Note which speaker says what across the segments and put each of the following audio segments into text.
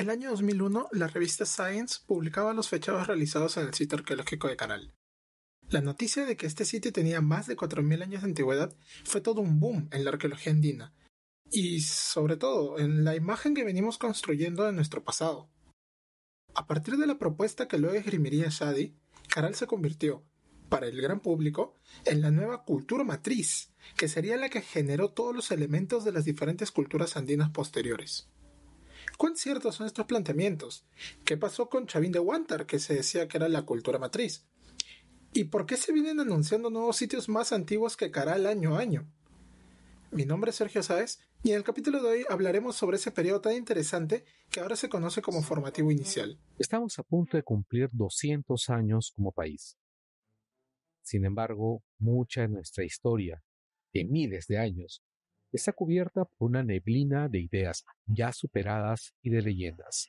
Speaker 1: el año 2001, la revista Science publicaba los fechados realizados en el sitio arqueológico de Canal. La noticia de que este sitio tenía más de 4.000 años de antigüedad fue todo un boom en la arqueología andina, y sobre todo en la imagen que venimos construyendo de nuestro pasado. A partir de la propuesta que luego esgrimiría Shadi, Caral se convirtió, para el gran público, en la nueva cultura matriz, que sería la que generó todos los elementos de las diferentes culturas andinas posteriores. ¿Cuán ciertos son estos planteamientos? ¿Qué pasó con Chavín de Guantar, que se decía que era la cultura matriz? ¿Y por qué se vienen anunciando nuevos sitios más antiguos que Caral año a año? Mi nombre es Sergio Sáez y en el capítulo de hoy hablaremos sobre ese periodo tan interesante que ahora se conoce como formativo inicial. Estamos a punto de cumplir 200 años como país. Sin embargo, mucha de nuestra historia, de miles de años, está cubierta por una neblina de ideas ya superadas y de leyendas.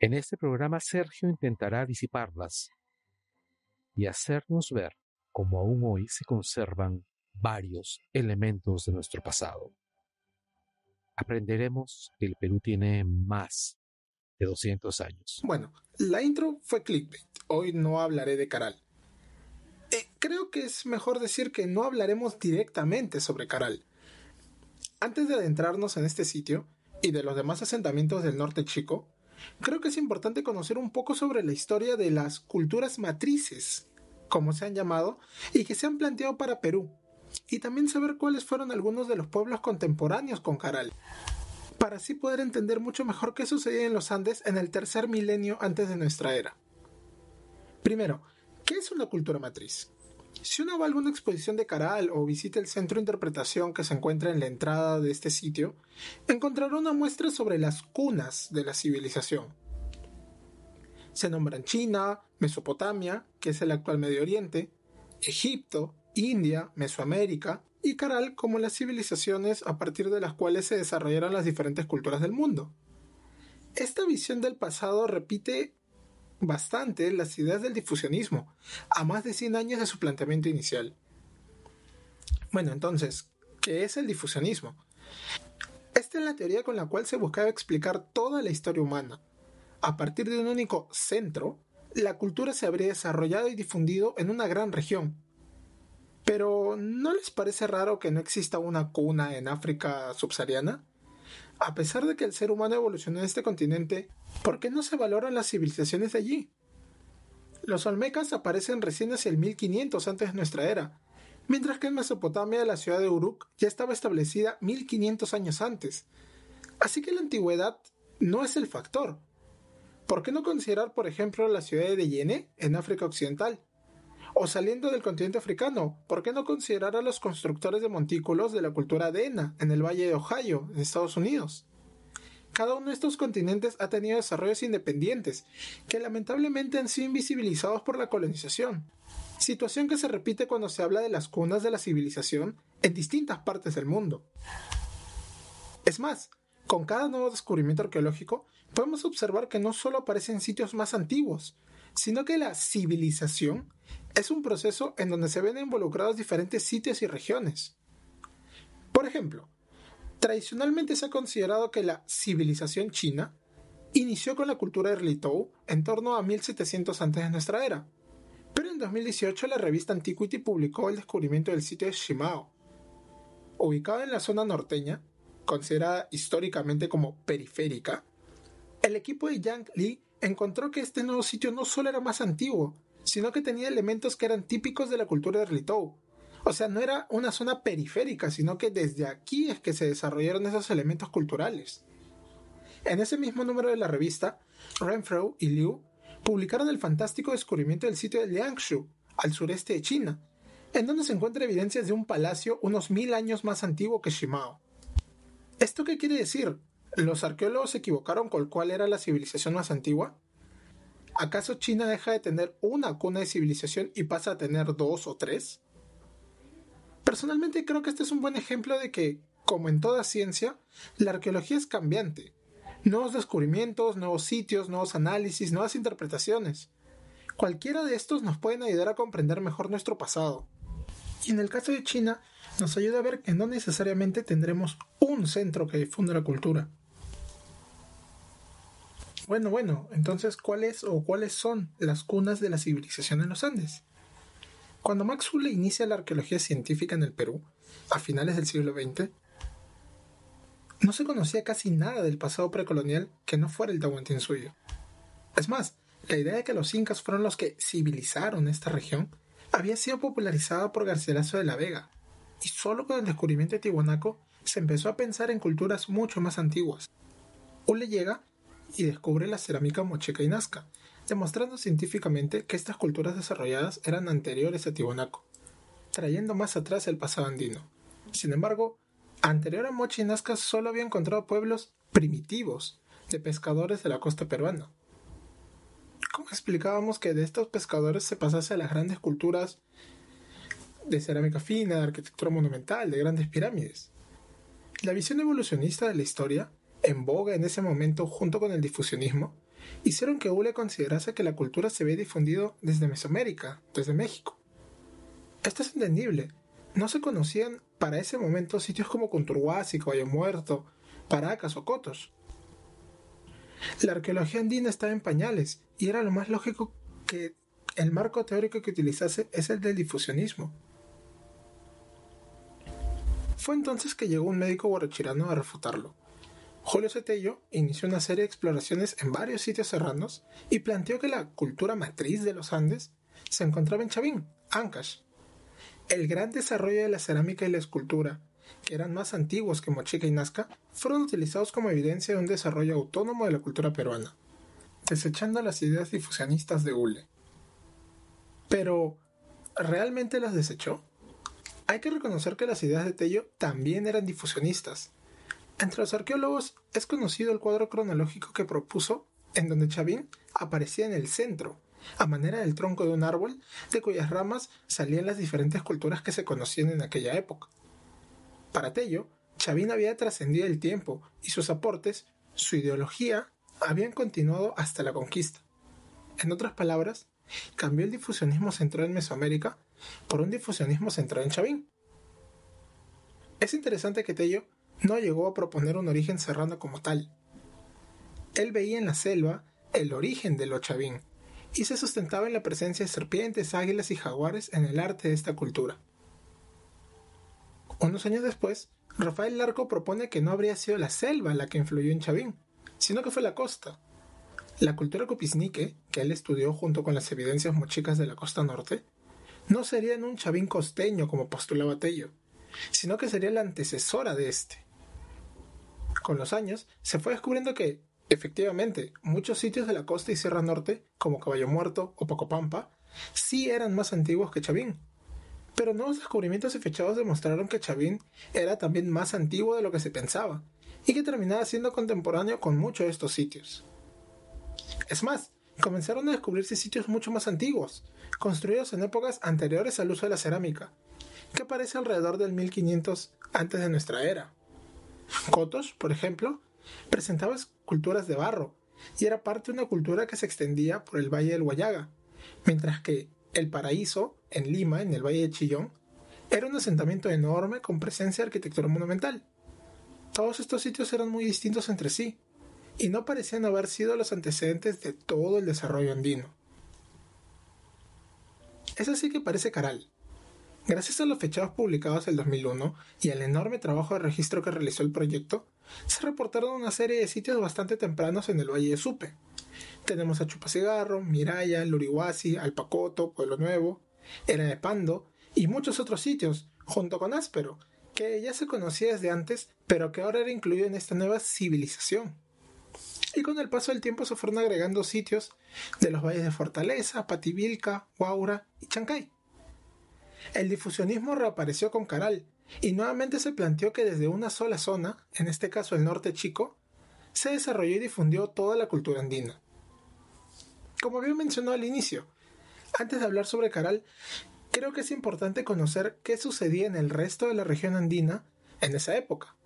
Speaker 1: En este programa Sergio intentará disiparlas y hacernos ver cómo aún hoy se conservan varios elementos de nuestro pasado. Aprenderemos que el Perú tiene más de 200 años. Bueno, la intro fue clickbait. Hoy no hablaré de Caral. Eh, creo que es mejor decir que no hablaremos directamente sobre Caral. Antes de adentrarnos en este sitio y de los demás asentamientos del norte chico, creo que es importante conocer un poco sobre la historia de las culturas matrices, como se han llamado, y que se han planteado para Perú, y también saber cuáles fueron algunos de los pueblos contemporáneos con Caral, para así poder entender mucho mejor qué sucedía en los Andes en el tercer milenio antes de nuestra era. Primero, ¿qué es una cultura matriz? Si uno va a alguna exposición de Caral o visita el centro de interpretación que se encuentra en la entrada de este sitio, encontrará una muestra sobre las cunas de la civilización. Se nombran China, Mesopotamia, que es el actual Medio Oriente, Egipto, India, Mesoamérica y Caral como las civilizaciones a partir de las cuales se desarrollaron las diferentes culturas del mundo. Esta visión del pasado repite bastante las ideas del difusionismo, a más de 100 años de su planteamiento inicial. Bueno, entonces, ¿qué es el difusionismo? Esta es la teoría con la cual se buscaba explicar toda la historia humana. A partir de un único centro, la cultura se habría desarrollado y difundido en una gran región. Pero, ¿no les parece raro que no exista una cuna en África subsahariana? A pesar de que el ser humano evolucionó en este continente, ¿Por qué no se valoran las civilizaciones de allí? Los olmecas aparecen recién hacia el 1500 antes de nuestra era, mientras que en Mesopotamia la ciudad de Uruk ya estaba establecida 1500 años antes. Así que la antigüedad no es el factor. ¿Por qué no considerar, por ejemplo, la ciudad de Yene en África Occidental? O saliendo del continente africano, ¿por qué no considerar a los constructores de montículos de la cultura Adena en el Valle de Ohio, en Estados Unidos? cada uno de estos continentes ha tenido desarrollos independientes, que lamentablemente han sido invisibilizados por la colonización, situación que se repite cuando se habla de las cunas de la civilización en distintas partes del mundo. Es más, con cada nuevo descubrimiento arqueológico, podemos observar que no solo aparecen sitios más antiguos, sino que la civilización es un proceso en donde se ven involucrados diferentes sitios y regiones. Por ejemplo, Tradicionalmente se ha considerado que la civilización china inició con la cultura de Litou en torno a 1700 antes de nuestra era. Pero en 2018 la revista Antiquity publicó el descubrimiento del sitio de Shimao, ubicado en la zona norteña, considerada históricamente como periférica. El equipo de Yang Li encontró que este nuevo sitio no solo era más antiguo, sino que tenía elementos que eran típicos de la cultura de Litou, o sea, no era una zona periférica, sino que desde aquí es que se desarrollaron esos elementos culturales. En ese mismo número de la revista, Renfro y Liu publicaron el fantástico descubrimiento del sitio de Liangshu, al sureste de China, en donde se encuentra evidencias de un palacio unos mil años más antiguo que Shimao. ¿Esto qué quiere decir? ¿Los arqueólogos se equivocaron con cuál era la civilización más antigua? ¿Acaso China deja de tener una cuna de civilización y pasa a tener dos o tres? Personalmente creo que este es un buen ejemplo de que, como en toda ciencia, la arqueología es cambiante. Nuevos descubrimientos, nuevos sitios, nuevos análisis, nuevas interpretaciones. Cualquiera de estos nos pueden ayudar a comprender mejor nuestro pasado. Y en el caso de China, nos ayuda a ver que no necesariamente tendremos un centro que difunda la cultura. Bueno, bueno, entonces, ¿cuáles o cuáles son las cunas de la civilización en los Andes? Cuando Max Hule inicia la arqueología científica en el Perú, a finales del siglo XX, no se conocía casi nada del pasado precolonial que no fuera el suyo. Es más, la idea de que los incas fueron los que civilizaron esta región había sido popularizada por Garcilaso de la Vega, y solo con el descubrimiento de Tihuanaco se empezó a pensar en culturas mucho más antiguas. Hule llega y descubre la cerámica mocheca y nazca, demostrando científicamente que estas culturas desarrolladas eran anteriores a Tibonaco, trayendo más atrás el pasado andino. Sin embargo, anterior a Mochi Nazca solo había encontrado pueblos primitivos de pescadores de la costa peruana. ¿Cómo explicábamos que de estos pescadores se pasase a las grandes culturas de cerámica fina, de arquitectura monumental, de grandes pirámides? La visión evolucionista de la historia, en boga en ese momento junto con el difusionismo, hicieron que Ule considerase que la cultura se había difundido desde Mesoamérica, desde México. Esto es entendible. No se conocían para ese momento sitios como Conturhuasi, Caballo Muerto, Paracas o Cotos. La arqueología andina estaba en pañales y era lo más lógico que el marco teórico que utilizase es el del difusionismo. Fue entonces que llegó un médico guarachirano a refutarlo. Julio Cetello inició una serie de exploraciones en varios sitios serranos y planteó que la cultura matriz de los Andes se encontraba en Chavín, Ancash. El gran desarrollo de la cerámica y la escultura, que eran más antiguos que Mochica y Nazca, fueron utilizados como evidencia de un desarrollo autónomo de la cultura peruana, desechando las ideas difusionistas de Hule. Pero, ¿realmente las desechó? Hay que reconocer que las ideas de Tello también eran difusionistas, entre los arqueólogos es conocido el cuadro cronológico que propuso, en donde Chavín aparecía en el centro, a manera del tronco de un árbol de cuyas ramas salían las diferentes culturas que se conocían en aquella época. Para Tello, Chavín había trascendido el tiempo y sus aportes, su ideología, habían continuado hasta la conquista. En otras palabras, cambió el difusionismo central en Mesoamérica por un difusionismo central en Chavín. Es interesante que Tello no llegó a proponer un origen serrano como tal. Él veía en la selva el origen de lo chavín y se sustentaba en la presencia de serpientes, águilas y jaguares en el arte de esta cultura. Unos años después, Rafael Larco propone que no habría sido la selva la que influyó en Chavín, sino que fue la costa. La cultura cupisnique que él estudió junto con las evidencias mochicas de la costa norte, no sería en un Chavín costeño como postulaba Tello, sino que sería la antecesora de este. Con los años, se fue descubriendo que, efectivamente, muchos sitios de la costa y Sierra Norte, como Caballo Muerto o Pacopampa, sí eran más antiguos que Chavín. Pero nuevos descubrimientos y fechados demostraron que Chavín era también más antiguo de lo que se pensaba, y que terminaba siendo contemporáneo con muchos de estos sitios. Es más, comenzaron a descubrirse sitios mucho más antiguos, construidos en épocas anteriores al uso de la cerámica, que aparece alrededor del 1500 antes de nuestra era. Cotos, por ejemplo, presentaba esculturas de barro y era parte de una cultura que se extendía por el Valle del Guayaga, mientras que El Paraíso, en Lima, en el Valle de Chillón, era un asentamiento enorme con presencia de arquitectura monumental. Todos estos sitios eran muy distintos entre sí, y no parecían haber sido los antecedentes de todo el desarrollo andino. Es así que parece Caral, Gracias a los fechados publicados del 2001 y al enorme trabajo de registro que realizó el proyecto, se reportaron una serie de sitios bastante tempranos en el Valle de Supe. Tenemos a Chupacigarro, Miraya, Lurihuasi, Alpacoto, Pueblo Nuevo, Era de Pando y muchos otros sitios, junto con Áspero, que ya se conocía desde antes, pero que ahora era incluido en esta nueva civilización. Y con el paso del tiempo se fueron agregando sitios de los valles de Fortaleza, Pativilca, Guaura y Chancay el difusionismo reapareció con Caral y nuevamente se planteó que desde una sola zona, en este caso el norte chico, se desarrolló y difundió toda la cultura andina. Como bien mencionó al inicio, antes de hablar sobre Caral, creo que es importante conocer qué sucedía en el resto de la región andina en esa época.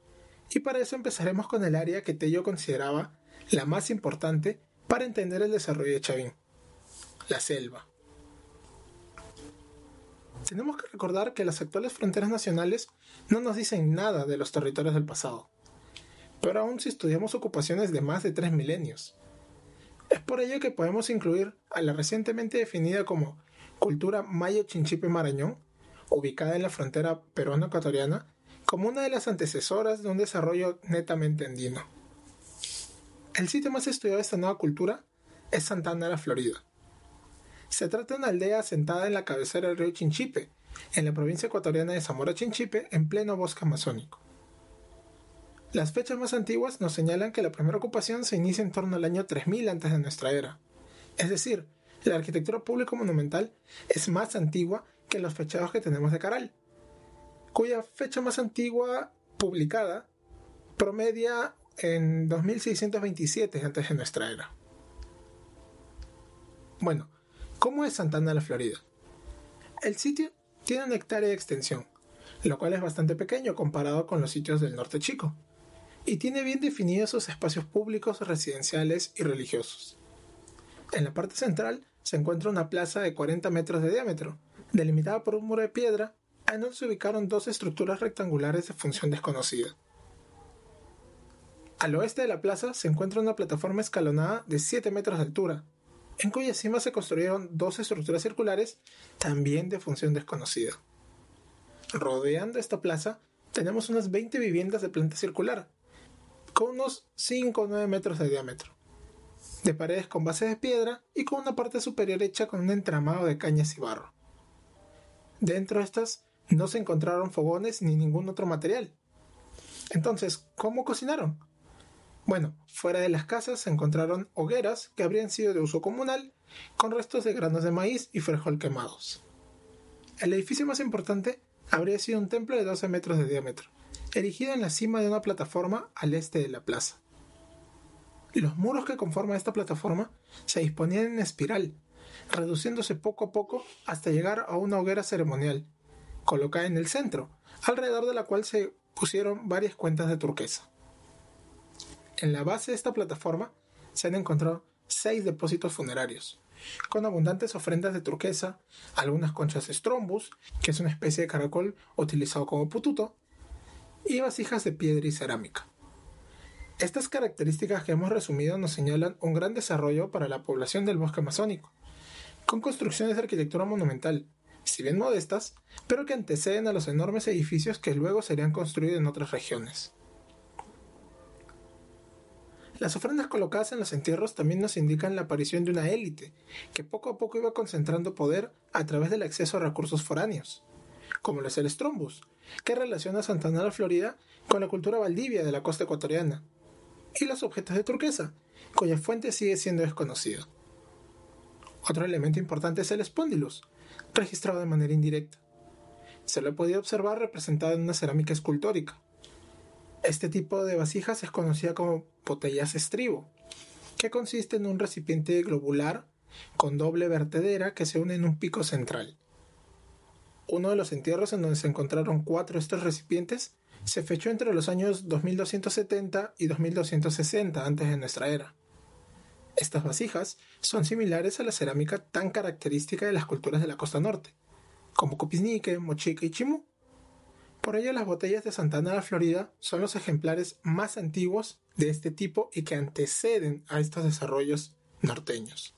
Speaker 1: Y para eso empezaremos con el área que Tello consideraba la más importante para entender el desarrollo de Chavín, la selva tenemos que recordar que las actuales fronteras nacionales no nos dicen nada de los territorios del pasado, pero aún si estudiamos ocupaciones de más de tres milenios. Es por ello que podemos incluir a la recientemente definida como cultura mayo chinchipe marañón, ubicada en la frontera peruano-ecuatoriana, como una de las antecesoras de un desarrollo netamente andino. El sitio más estudiado de esta nueva cultura es Santa Ana, la Florida, se trata de una aldea asentada en la cabecera del río Chinchipe, en la provincia ecuatoriana de Zamora Chinchipe, en pleno bosque amazónico. Las fechas más antiguas nos señalan que la primera ocupación se inicia en torno al año 3000 antes de nuestra era. Es decir, la arquitectura pública monumental es más antigua que los fechados que tenemos de Caral, cuya fecha más antigua publicada promedia en 2627 antes de nuestra era. Bueno, ¿Cómo es Santana la Florida? El sitio tiene una hectárea de extensión, lo cual es bastante pequeño comparado con los sitios del norte chico, y tiene bien definidos sus espacios públicos, residenciales y religiosos. En la parte central se encuentra una plaza de 40 metros de diámetro, delimitada por un muro de piedra, en donde se ubicaron dos estructuras rectangulares de función desconocida. Al oeste de la plaza se encuentra una plataforma escalonada de 7 metros de altura, en cuya cima se construyeron dos estructuras circulares también de función desconocida. Rodeando esta plaza tenemos unas 20 viviendas de planta circular, con unos 5 o 9 metros de diámetro, de paredes con base de piedra y con una parte superior hecha con un entramado de cañas y barro. Dentro de estas no se encontraron fogones ni ningún otro material. Entonces, ¿cómo cocinaron? Bueno, fuera de las casas se encontraron hogueras que habrían sido de uso comunal, con restos de granos de maíz y frijol quemados. El edificio más importante habría sido un templo de 12 metros de diámetro, erigido en la cima de una plataforma al este de la plaza. Los muros que conforman esta plataforma se disponían en espiral, reduciéndose poco a poco hasta llegar a una hoguera ceremonial, colocada en el centro, alrededor de la cual se pusieron varias cuentas de turquesa en la base de esta plataforma se han encontrado seis depósitos funerarios, con abundantes ofrendas de turquesa, algunas conchas strombus, que es una especie de caracol utilizado como pututo, y vasijas de piedra y cerámica. Estas características que hemos resumido nos señalan un gran desarrollo para la población del bosque amazónico, con construcciones de arquitectura monumental, si bien modestas, pero que anteceden a los enormes edificios que luego serían construidos en otras regiones. Las ofrendas colocadas en los entierros también nos indican la aparición de una élite, que poco a poco iba concentrando poder a través del acceso a recursos foráneos, como lo es el que relaciona a Santa Ana, Florida, con la cultura valdivia de la costa ecuatoriana, y los objetos de turquesa, cuya fuente sigue siendo desconocida. Otro elemento importante es el Spondylus, registrado de manera indirecta. Se lo he podido observar representado en una cerámica escultórica, este tipo de vasijas es conocida como botellas estribo, que consiste en un recipiente globular con doble vertedera que se une en un pico central. Uno de los entierros en donde se encontraron cuatro de estos recipientes se fechó entre los años 2270 y 2260 antes de nuestra era. Estas vasijas son similares a la cerámica tan característica de las culturas de la costa norte, como Copisnique, Mochica y Chimú, por ello, las botellas de Santana la Florida son los ejemplares más antiguos de este tipo y que anteceden a estos desarrollos norteños.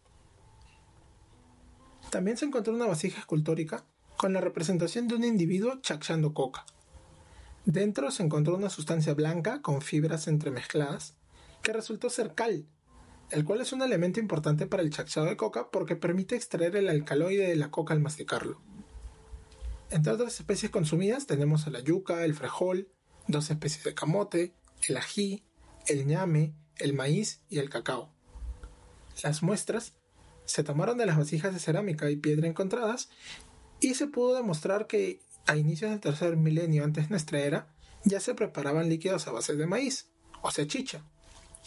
Speaker 1: También se encontró una vasija escultórica con la representación de un individuo chachando coca. Dentro se encontró una sustancia blanca con fibras entremezcladas que resultó ser cal, el cual es un elemento importante para el chachado de coca porque permite extraer el alcaloide de la coca al masticarlo. Entre otras especies consumidas tenemos a la yuca, el frijol, dos especies de camote, el ají, el ñame, el maíz y el cacao. Las muestras se tomaron de las vasijas de cerámica y piedra encontradas y se pudo demostrar que a inicios del tercer milenio antes de nuestra era ya se preparaban líquidos a base de maíz, o sea chicha,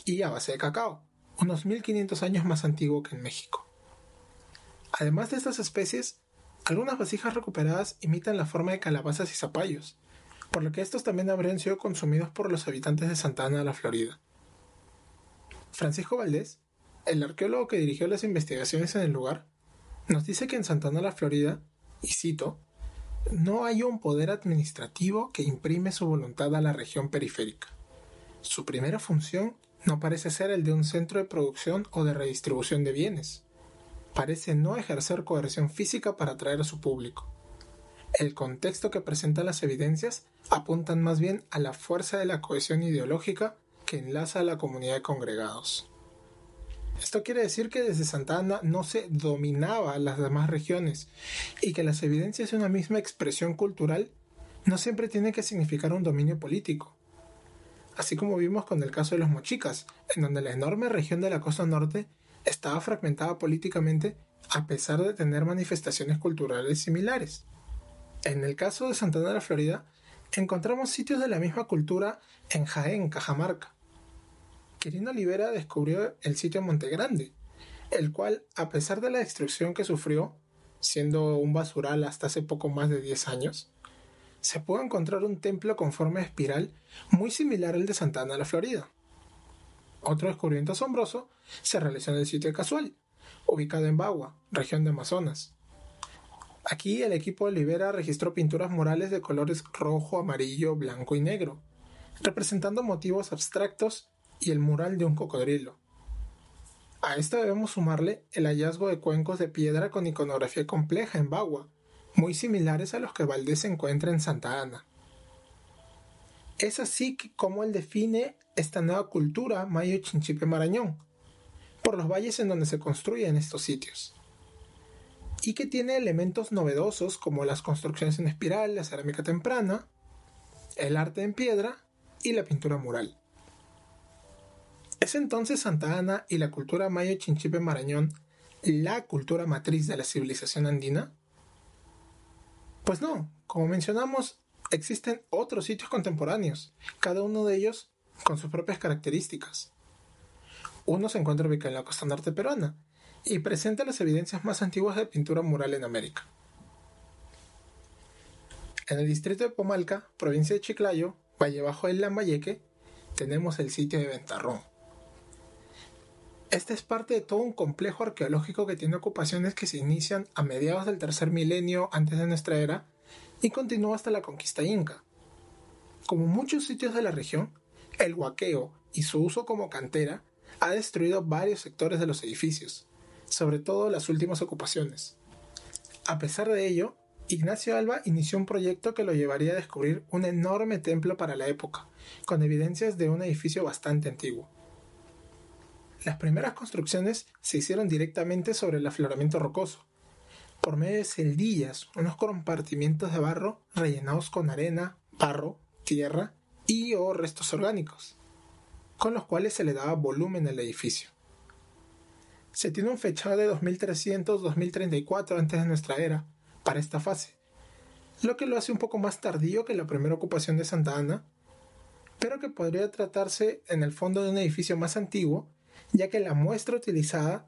Speaker 1: y a base de cacao, unos 1500 años más antiguo que en México. Además de estas especies, algunas vasijas recuperadas imitan la forma de calabazas y zapallos, por lo que estos también habrían sido consumidos por los habitantes de Santa Ana de la Florida. Francisco Valdés, el arqueólogo que dirigió las investigaciones en el lugar, nos dice que en Santa Ana de la Florida, y cito, no hay un poder administrativo que imprime su voluntad a la región periférica. Su primera función no parece ser el de un centro de producción o de redistribución de bienes, parece no ejercer coerción física para atraer a su público. El contexto que presentan las evidencias apuntan más bien a la fuerza de la cohesión ideológica que enlaza a la comunidad de congregados. Esto quiere decir que desde Santa Ana no se dominaba las demás regiones y que las evidencias de una misma expresión cultural no siempre tienen que significar un dominio político. Así como vimos con el caso de los mochicas, en donde la enorme región de la costa norte estaba fragmentada políticamente a pesar de tener manifestaciones culturales similares. En el caso de Santana de la Florida, encontramos sitios de la misma cultura en Jaén, Cajamarca. Quirino Libera descubrió el sitio Monte Grande, el cual, a pesar de la destrucción que sufrió, siendo un basural hasta hace poco más de 10 años, se pudo encontrar un templo con forma de espiral muy similar al de Santana de la Florida. Otro descubrimiento asombroso se realizó en el sitio Casual, ubicado en Bagua, región de Amazonas. Aquí el equipo de Libera registró pinturas murales de colores rojo, amarillo, blanco y negro, representando motivos abstractos y el mural de un cocodrilo. A esto debemos sumarle el hallazgo de cuencos de piedra con iconografía compleja en Bagua, muy similares a los que Valdés encuentra en Santa Ana. Es así como él define esta nueva cultura Mayo Chinchipe Marañón, por los valles en donde se construyen estos sitios, y que tiene elementos novedosos como las construcciones en espiral, la cerámica temprana, el arte en piedra y la pintura mural. Es entonces Santa Ana y la cultura Mayo Chinchipe Marañón la cultura matriz de la civilización andina? Pues no, como mencionamos, existen otros sitios contemporáneos, cada uno de ellos con sus propias características. Uno se encuentra ubicado en la costa norte peruana y presenta las evidencias más antiguas de pintura mural en América. En el distrito de Pomalca, provincia de Chiclayo, Valle Bajo del Lambayeque, tenemos el sitio de Ventarrón. Este es parte de todo un complejo arqueológico que tiene ocupaciones que se inician a mediados del tercer milenio antes de nuestra era y continuó hasta la conquista inca. Como muchos sitios de la región, el huaqueo y su uso como cantera ha destruido varios sectores de los edificios, sobre todo las últimas ocupaciones. A pesar de ello, Ignacio Alba inició un proyecto que lo llevaría a descubrir un enorme templo para la época, con evidencias de un edificio bastante antiguo. Las primeras construcciones se hicieron directamente sobre el afloramiento rocoso, por medio de celdillas, unos compartimientos de barro rellenados con arena, barro, tierra y o restos orgánicos, con los cuales se le daba volumen al edificio. Se tiene un fechado de 2300-2034 antes de nuestra era para esta fase, lo que lo hace un poco más tardío que la primera ocupación de Santa Ana, pero que podría tratarse en el fondo de un edificio más antiguo, ya que la muestra utilizada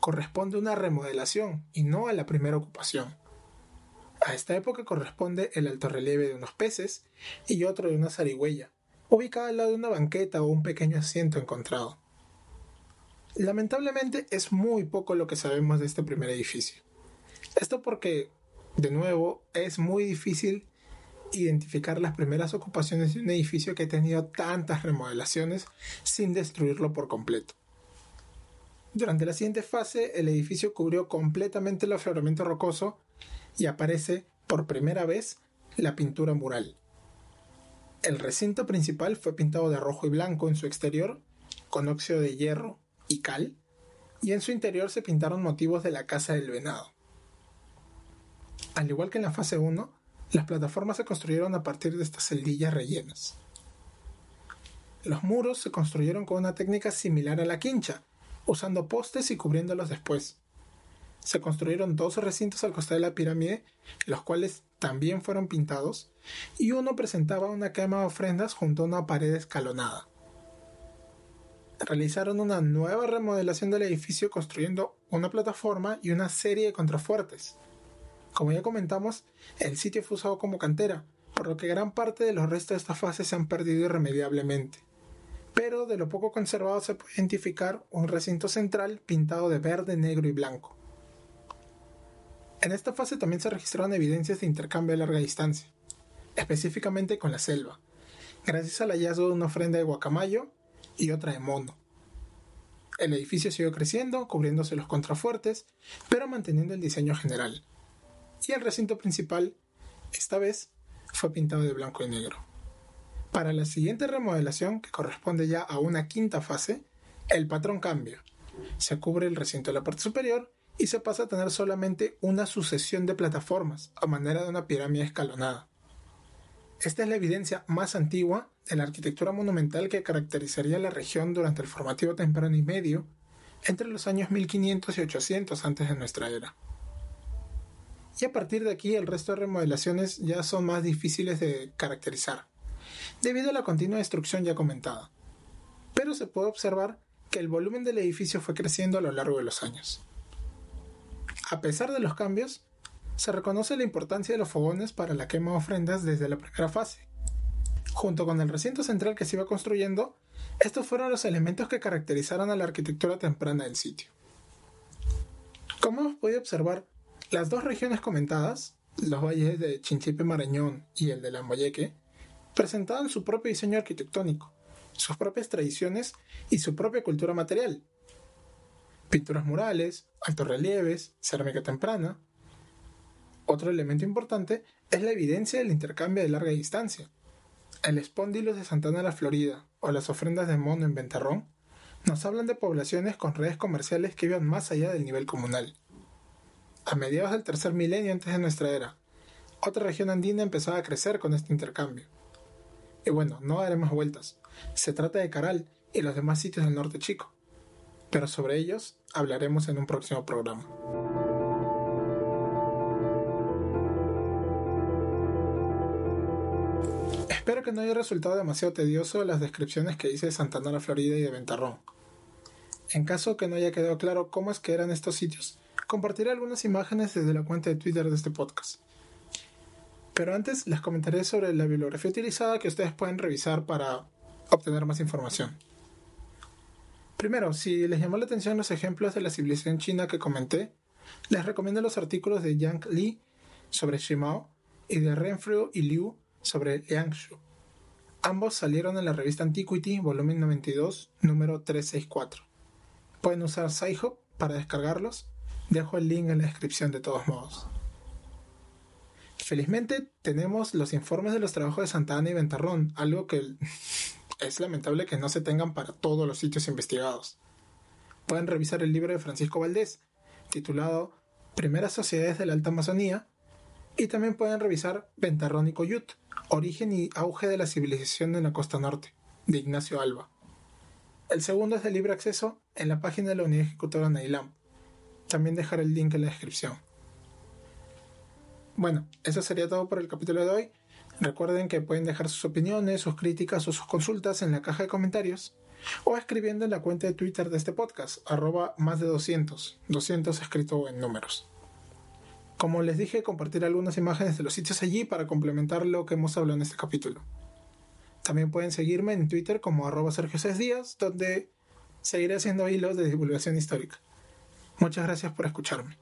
Speaker 1: corresponde una remodelación y no a la primera ocupación. A esta época corresponde el alto relieve de unos peces y otro de una zarigüeya, ubicada al lado de una banqueta o un pequeño asiento encontrado. Lamentablemente es muy poco lo que sabemos de este primer edificio. Esto porque, de nuevo, es muy difícil identificar las primeras ocupaciones de un edificio que ha tenido tantas remodelaciones sin destruirlo por completo. Durante la siguiente fase, el edificio cubrió completamente el afloramiento rocoso y aparece por primera vez la pintura mural. El recinto principal fue pintado de rojo y blanco en su exterior, con óxido de hierro y cal, y en su interior se pintaron motivos de la Casa del Venado. Al igual que en la fase 1, las plataformas se construyeron a partir de estas celdillas rellenas. Los muros se construyeron con una técnica similar a la quincha, usando postes y cubriéndolos después. Se construyeron dos recintos al costado de la pirámide, los cuales también fueron pintados, y uno presentaba una cama de ofrendas junto a una pared escalonada. Realizaron una nueva remodelación del edificio construyendo una plataforma y una serie de contrafuertes. Como ya comentamos, el sitio fue usado como cantera, por lo que gran parte de los restos de esta fase se han perdido irremediablemente pero de lo poco conservado se puede identificar un recinto central pintado de verde, negro y blanco. En esta fase también se registraron evidencias de intercambio a larga distancia, específicamente con la selva, gracias al hallazgo de una ofrenda de guacamayo y otra de mono. El edificio siguió creciendo, cubriéndose los contrafuertes, pero manteniendo el diseño general. Y el recinto principal, esta vez, fue pintado de blanco y negro. Para la siguiente remodelación, que corresponde ya a una quinta fase, el patrón cambia. Se cubre el recinto de la parte superior y se pasa a tener solamente una sucesión de plataformas, a manera de una pirámide escalonada. Esta es la evidencia más antigua de la arquitectura monumental que caracterizaría la región durante el formativo temprano y medio, entre los años 1500 y 800 antes de nuestra era. Y a partir de aquí el resto de remodelaciones ya son más difíciles de caracterizar debido a la continua destrucción ya comentada, pero se puede observar que el volumen del edificio fue creciendo a lo largo de los años. A pesar de los cambios, se reconoce la importancia de los fogones para la quema de ofrendas desde la primera fase. Junto con el recinto central que se iba construyendo, estos fueron los elementos que caracterizaron a la arquitectura temprana del sitio. Como hemos podido observar, las dos regiones comentadas, los valles de Chinchipe Marañón y el de Lamboyeque, presentaban su propio diseño arquitectónico, sus propias tradiciones y su propia cultura material. Pinturas murales, relieves, cerámica temprana. Otro elemento importante es la evidencia del intercambio de larga distancia. El espóndilos de Santana la Florida o las ofrendas de Mono en Ventarrón nos hablan de poblaciones con redes comerciales que iban más allá del nivel comunal. A mediados del tercer milenio antes de nuestra era, otra región andina empezaba a crecer con este intercambio. Y eh, bueno, no haremos vueltas. Se trata de Caral y los demás sitios del norte chico. Pero sobre ellos hablaremos en un próximo programa. Espero que no haya resultado demasiado tedioso las descripciones que hice de Santa Florida y de Ventarrón. En caso que no haya quedado claro cómo es que eran estos sitios, compartiré algunas imágenes desde la cuenta de Twitter de este podcast. Pero antes les comentaré sobre la bibliografía utilizada que ustedes pueden revisar para obtener más información. Primero, si les llamó la atención los ejemplos de la civilización china que comenté, les recomiendo los artículos de Yang Li sobre Shimao y de Renfrew y Liu sobre Liangshu. Ambos salieron en la revista Antiquity, volumen 92, número 364. Pueden usar Sci-Hub para descargarlos. Dejo el link en la descripción de todos modos. Felizmente tenemos los informes de los trabajos de Santa Ana y Ventarrón, algo que es lamentable que no se tengan para todos los sitios investigados. Pueden revisar el libro de Francisco Valdés, titulado Primeras Sociedades de la Alta Amazonía, y también pueden revisar Ventarrón y Coyut, Origen y Auge de la Civilización en la Costa Norte, de Ignacio Alba. El segundo es de libre acceso en la página de la Unidad Ejecutora Nailam. También dejaré el link en la descripción. Bueno, eso sería todo por el capítulo de hoy. Recuerden que pueden dejar sus opiniones, sus críticas o sus consultas en la caja de comentarios o escribiendo en la cuenta de Twitter de este podcast, arroba más de 200, 200 escrito en números. Como les dije, compartir algunas imágenes de los sitios allí para complementar lo que hemos hablado en este capítulo. También pueden seguirme en Twitter como arroba Sergio Díaz, donde seguiré haciendo hilos de divulgación histórica. Muchas gracias por escucharme.